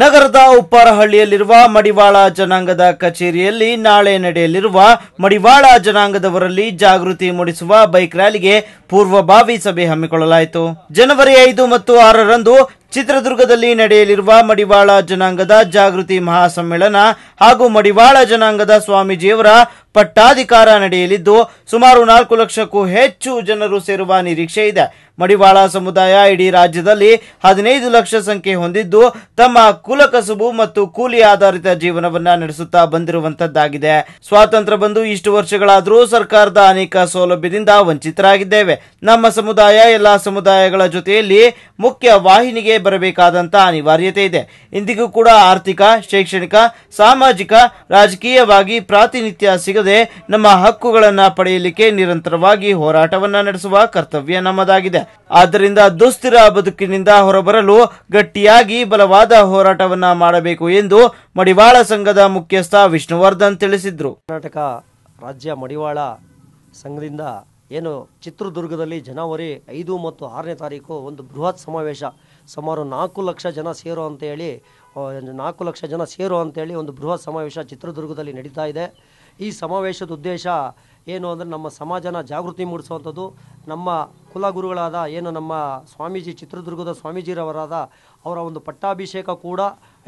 ನಗರದ ಉಪ್ಪಾರಹಳ್ಳಿಯಲ್ಲಿರುವ ಮಡಿವಾಳ ಜನಾಂಗದ ಕಚೇರಿಯಲ್ಲಿ ನಾಳೆ ನಡೆಯಲಿರುವ ಮಡಿವಾಳ ಜನಾಂಗದವರಲ್ಲಿ ಜಾಗೃತಿ ಮೂಡಿಸುವ ಬೈಕ್ ರ್ಯಾಲಿಗೆ ಪೂರ್ವಭಾವಿ ಸಭೆ ಹಮ್ಮಿಕೊಳ್ಳಲಾಯಿತು ಜನವರಿ ಐದು ಮತ್ತು ಆರರಂದು ಚಿತ್ರದುರ್ಗದಲ್ಲಿ ನಡೆಯಲಿರುವ ಮಡಿವಾಳ ಜನಾಂಗದ ಜಾಗೃತಿ ಮಹಾಸಮ್ಮೇಳನ ಹಾಗೂ ಮಡಿವಾಳ ಜನಾಂಗದ ಸ್ವಾಮೀಜಿಯವರ ಪಟ್ಟಾಧಿಕಾರ ನಡೆಯಲಿದ್ದು ಸುಮಾರು ನಾಲ್ಕು ಲಕ್ಷಕ್ಕೂ ಹೆಚ್ಚು ಜನರು ಸೇರುವ ನಿರೀಕ್ಷೆ ಇದೆ ಮಡಿವಾಳ ಸಮುದಾಯ ಇಡೀ ರಾಜ್ಯದಲ್ಲಿ ಹದಿನೈದು ಲಕ್ಷ ಸಂಖ್ಯೆ ಹೊಂದಿದ್ದು ತಮ್ಮ ಕುಲಕಸುಬು ಮತ್ತು ಕೂಲಿ ಆಧಾರಿತ ಜೀವನವನ್ನ ನಡೆಸುತ್ತಾ ಬಂದಿರುವಂತದ್ದಾಗಿದೆ ಸ್ವಾತಂತ್ರ್ಯ ಬಂದು ಇಷ್ಟು ವರ್ಷಗಳಾದರೂ ಸರ್ಕಾರದ ಅನೇಕ ಸೌಲಭ್ಯದಿಂದ ವಂಚಿತರಾಗಿದ್ದೇವೆ ನಮ್ಮ ಸಮುದಾಯ ಎಲ್ಲಾ ಸಮುದಾಯಗಳ ಜೊತೆಯಲ್ಲಿ ಮುಖ್ಯ ವಾಹಿನಿಗೆ ಬರಬೇಕಾದಂತ ಅನಿವಾರ್ಯತೆ ಇದೆ ಇಂದಿಗೂ ಕೂಡ ಆರ್ಥಿಕ ಶೈಕ್ಷಣಿಕ ಸಾಮಾಜಿಕ ರಾಜಕೀಯವಾಗಿ ಪ್ರಾತಿನಿಧ್ಯ ಸಿಗದೆ ನಮ್ಮ ಹಕ್ಕುಗಳನ್ನು ಪಡೆಯಲಿಕ್ಕೆ ನಿರಂತರವಾಗಿ ಹೋರಾಟವನ್ನು ನಡೆಸುವ ಕರ್ತವ್ಯ ನಮ್ಮದಾಗಿದೆ ಆದ್ದರಿಂದ ದುಸ್ಥಿರ ಬದುಕಿನಿಂದ ಹೊರಬರಲು ಗಟ್ಟಿಯಾಗಿ ಬಲವಾದ ಹೋರಾಟವನ್ನ ಮಾಡಬೇಕು ಎಂದು ಮಡಿವಾಳ ಸಂಘದ ಮುಖ್ಯಸ್ಥ ವಿಷ್ಣುವರ್ಧನ್ ತಿಳಿಸಿದ್ರು ಕರ್ನಾಟಕ ರಾಜ್ಯ ಮಡಿವಾಳ ಸಂಘದಿಂದ ಏನು ಚಿತ್ರದುರ್ಗದಲ್ಲಿ ಜನವರಿ ಐದು ಮತ್ತು ಆರನೇ ತಾರೀಕು ಒಂದು ಬೃಹತ್ ಸಮಾವೇಶ ಸುಮಾರು ನಾಲ್ಕು ಲಕ್ಷ ಜನ ಸೇರು ಅಂತ ಹೇಳಿ ನಾಲ್ಕು ಲಕ್ಷ ಜನ ಸೇರು ಅಂತೇಳಿ ಒಂದು ಬೃಹತ್ ಸಮಾವೇಶ ಚಿತ್ರದುರ್ಗದಲ್ಲಿ ನಡೀತಾ ಇದೆ ಈ ಸಮಾವೇಶದ ಉದ್ದೇಶ ಏನು ಅಂದರೆ ನಮ್ಮ ಸಮಾಜನ ಜಾಗೃತಿ ಮೂಡಿಸುವಂಥದ್ದು ನಮ್ಮ ಕುಲಗುರುಗಳಾದ ಏನು ನಮ್ಮ ಸ್ವಾಮೀಜಿ ಚಿತ್ರದುರ್ಗದ ಸ್ವಾಮೀಜಿರವರಾದ ಅವರ ಒಂದು ಪಟ್ಟಾಭಿಷೇಕ ಕೂಡ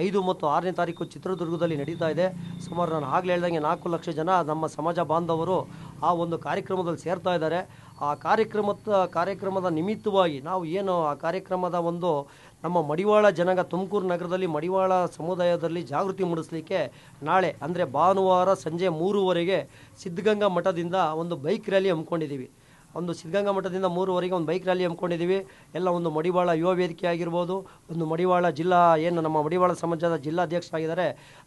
ಐದು ಮತ್ತು ಆರನೇ ತಾರೀಕು ಚಿತ್ರದುರ್ಗದಲ್ಲಿ ನಡೀತಾ ಇದೆ ಸುಮಾರು ನಾನು ಆಗಲೇ ಹೇಳ್ದಂಗೆ ನಾಲ್ಕು ಲಕ್ಷ ಜನ ನಮ್ಮ ಸಮಾಜ ಬಾಂಧವರು ಆ ಒಂದು ಕಾರ್ಯಕ್ರಮದಲ್ಲಿ ಸೇರ್ತಾ ಇದ್ದಾರೆ ಆ ಕಾರ್ಯಕ್ರಮದ ಕಾರ್ಯಕ್ರಮದ ನಿಮಿತ್ತವಾಗಿ ನಾವು ಏನು ಆ ಕಾರ್ಯಕ್ರಮದ ಒಂದು ನಮ್ಮ ಮಡಿವಾಳ ಜನಗ ತುಮಕೂರು ನಗರದಲ್ಲಿ ಮಡಿವಾಳ ಸಮುದಾಯದಲ್ಲಿ ಜಾಗೃತಿ ಮೂಡಿಸಲಿಕ್ಕೆ ನಾಳೆ ಅಂದರೆ ಭಾನುವಾರ ಸಂಜೆ ಮೂರುವರೆಗೆ ಸಿದ್ಧಗಂಗಾ ಮಠದಿಂದ ಒಂದು ಬೈಕ್ ರ್ಯಾಲಿ ಹಮ್ಮಿಕೊಂಡಿದ್ದೀವಿ ಒಂದು ಸಿದ್ಧಗಂಗಾ ಮಠದಿಂದ ಮೂರುವರೆಗೆ ಒಂದು ಬೈಕ್ ರ್ಯಾಲಿ ಹಮ್ಮಿಕೊಂಡಿದ್ದೀವಿ ಎಲ್ಲ ಒಂದು ಮಡಿವಾಳ ಯುವ ವೇದಿಕೆ ಆಗಿರ್ಬೋದು ಒಂದು ಮಡಿವಾಳ ಜಿಲ್ಲಾ ಏನು ನಮ್ಮ ಮಡಿವಾಳ ಸಮಾಜದ ಜಿಲ್ಲಾಧ್ಯಕ್ಷರಾಗಿದ್ದಾರೆ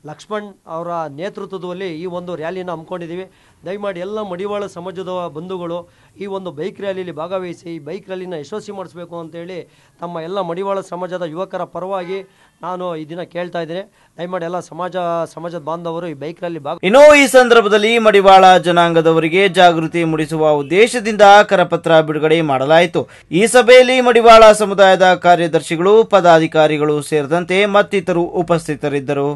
ಲಕ್ಷ್ಮಣ್ ಅವರ ನೇತೃತ್ವದಲ್ಲಿ ಈ ಒಂದು ರ್ಯಾಲಿಯನ್ನು ಹಮ್ಮಿಕೊಂಡಿದ್ದೀವಿ ದಯಮಾಡಿ ಎಲ್ಲ ಮಡಿವಾಳ ಸಮಾಜದ ಬಂಧುಗಳು ಈ ಒಂದು ಬೈಕ್ ರ್ಯಾಲಿಯಲ್ಲಿ ಭಾಗವಹಿಸಿ ಈ ಬೈಕ್ ರ್ಯಾಲಿನ ಯಶಸ್ವಿ ಮಾಡಿಸ್ಬೇಕು ಅಂತೇಳಿ ತಮ್ಮ ಎಲ್ಲ ಮಡಿವಾಳ ಸಮಾಜದ ಯುವಕರ ಪರವಾಗಿ ನಾನು ಈ ದಿನ ಕೇಳ್ತಾ ಇದ್ರೆ ದಯಮಾಡಿ ಎಲ್ಲ ಸಮಾಜ ಸಮಾಜದ ಬಾಂಧವರು ಈ ಬೈಕ್ ರಲ್ಲಿ ಇನ್ನೂ ಈ ಸಂದರ್ಭದಲ್ಲಿ ಮಡಿವಾಳ ಜನಾಂಗದವರಿಗೆ ಜಾಗೃತಿ ಮೂಡಿಸುವ ಉದ್ದೇಶದಿಂದ ಕರಪತ್ರ ಬಿಡುಗಡೆ ಮಾಡಲಾಯಿತು ಈ ಸಭೆಯಲ್ಲಿ ಮಡಿವಾಳ ಸಮುದಾಯದ ಕಾರ್ಯದರ್ಶಿಗಳು ಪದಾಧಿಕಾರಿಗಳು ಸೇರಿದಂತೆ ಮತ್ತಿತರರು ಉಪಸ್ಥಿತರಿದ್ದರು